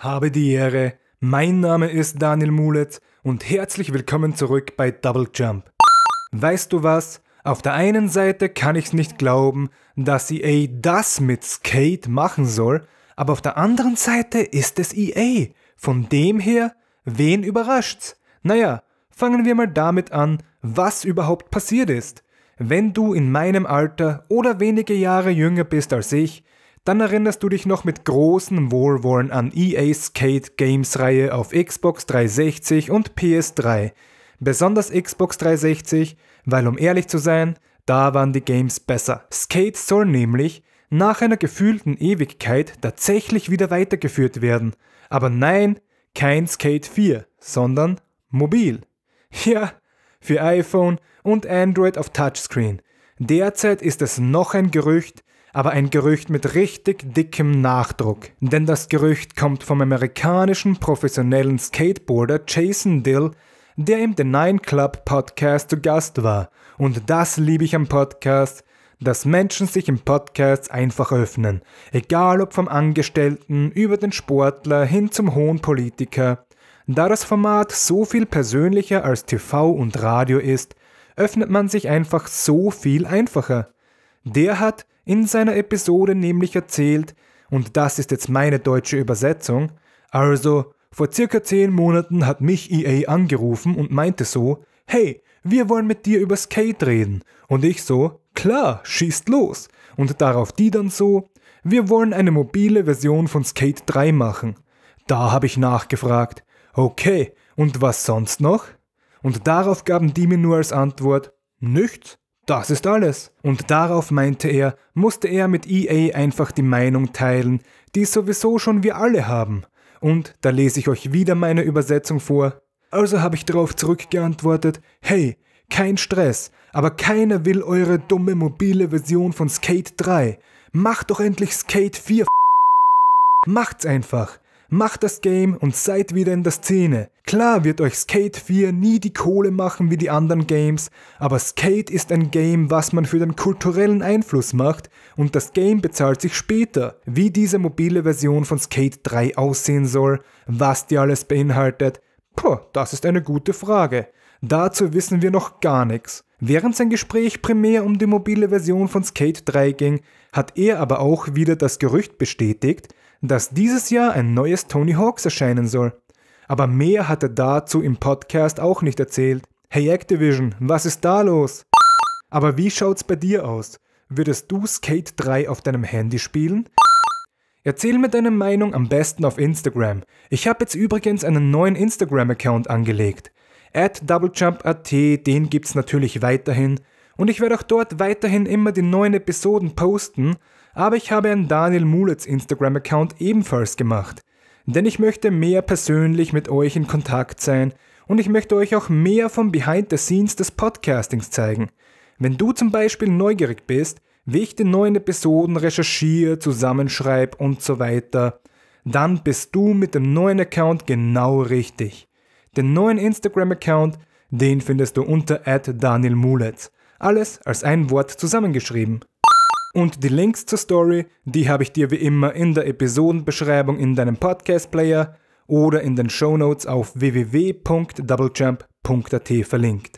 Habe die Ehre, mein Name ist Daniel Mulet und herzlich willkommen zurück bei Double Jump. Weißt du was? Auf der einen Seite kann ich's nicht glauben, dass EA das mit Skate machen soll, aber auf der anderen Seite ist es EA. Von dem her, wen überrascht's? Naja, fangen wir mal damit an, was überhaupt passiert ist. Wenn du in meinem Alter oder wenige Jahre jünger bist als ich, dann erinnerst du dich noch mit großem Wohlwollen an EA's Skate Games Reihe auf Xbox 360 und PS3. Besonders Xbox 360, weil um ehrlich zu sein, da waren die Games besser. Skate soll nämlich nach einer gefühlten Ewigkeit tatsächlich wieder weitergeführt werden. Aber nein, kein Skate 4, sondern mobil. Ja, für iPhone und Android auf Touchscreen. Derzeit ist es noch ein Gerücht, aber ein Gerücht mit richtig dickem Nachdruck. Denn das Gerücht kommt vom amerikanischen professionellen Skateboarder Jason Dill, der im The Nine Club Podcast zu Gast war. Und das liebe ich am Podcast, dass Menschen sich im Podcast einfach öffnen. Egal ob vom Angestellten, über den Sportler hin zum hohen Politiker. Da das Format so viel persönlicher als TV und Radio ist, öffnet man sich einfach so viel einfacher. Der hat in seiner Episode nämlich erzählt, und das ist jetzt meine deutsche Übersetzung, also vor circa zehn Monaten hat mich EA angerufen und meinte so, hey, wir wollen mit dir über Skate reden. Und ich so, klar, schießt los. Und darauf die dann so, wir wollen eine mobile Version von Skate 3 machen. Da habe ich nachgefragt, okay, und was sonst noch? Und darauf gaben die mir nur als Antwort, nichts. Das ist alles. Und darauf meinte er, musste er mit EA einfach die Meinung teilen, die sowieso schon wir alle haben. Und da lese ich euch wieder meine Übersetzung vor. Also habe ich darauf zurückgeantwortet, hey, kein Stress, aber keiner will eure dumme mobile Version von Skate 3. Macht doch endlich Skate 4. Macht's einfach. Macht das Game und seid wieder in der Szene. Klar wird euch Skate 4 nie die Kohle machen wie die anderen Games, aber Skate ist ein Game, was man für den kulturellen Einfluss macht und das Game bezahlt sich später. Wie diese mobile Version von Skate 3 aussehen soll, was die alles beinhaltet, puh, das ist eine gute Frage. Dazu wissen wir noch gar nichts. Während sein Gespräch primär um die mobile Version von Skate 3 ging, hat er aber auch wieder das Gerücht bestätigt, dass dieses Jahr ein neues Tony Hawks erscheinen soll. Aber mehr hat er dazu im Podcast auch nicht erzählt. Hey Activision, was ist da los? Aber wie schaut's bei dir aus? Würdest du Skate 3 auf deinem Handy spielen? Erzähl mir deine Meinung am besten auf Instagram. Ich habe jetzt übrigens einen neuen Instagram-Account angelegt. At doublejump.at, den gibt's natürlich weiterhin. Und ich werde auch dort weiterhin immer die neuen Episoden posten, aber ich habe einen Daniel Mulets Instagram-Account ebenfalls gemacht. Denn ich möchte mehr persönlich mit euch in Kontakt sein und ich möchte euch auch mehr vom Behind the Scenes des Podcastings zeigen. Wenn du zum Beispiel neugierig bist, wie ich die neuen Episoden recherchiere, zusammenschreibe und so weiter, dann bist du mit dem neuen Account genau richtig. Den neuen Instagram-Account, den findest du unter Daniel Mulets. Alles als ein Wort zusammengeschrieben. Und die Links zur Story, die habe ich dir wie immer in der Episodenbeschreibung in deinem Podcast-Player oder in den Shownotes auf www.doublejump.at verlinkt.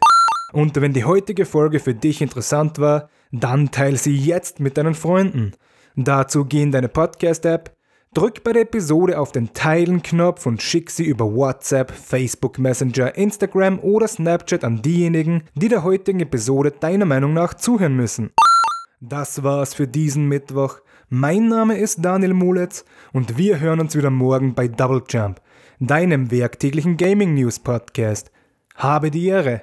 Und wenn die heutige Folge für dich interessant war, dann teile sie jetzt mit deinen Freunden. Dazu geh in deine Podcast-App, drück bei der Episode auf den Teilen-Knopf und schick sie über WhatsApp, Facebook Messenger, Instagram oder Snapchat an diejenigen, die der heutigen Episode deiner Meinung nach zuhören müssen. Das war's für diesen Mittwoch. Mein Name ist Daniel Muletz und wir hören uns wieder morgen bei Double Jump, deinem werktäglichen Gaming News Podcast. Habe die Ehre!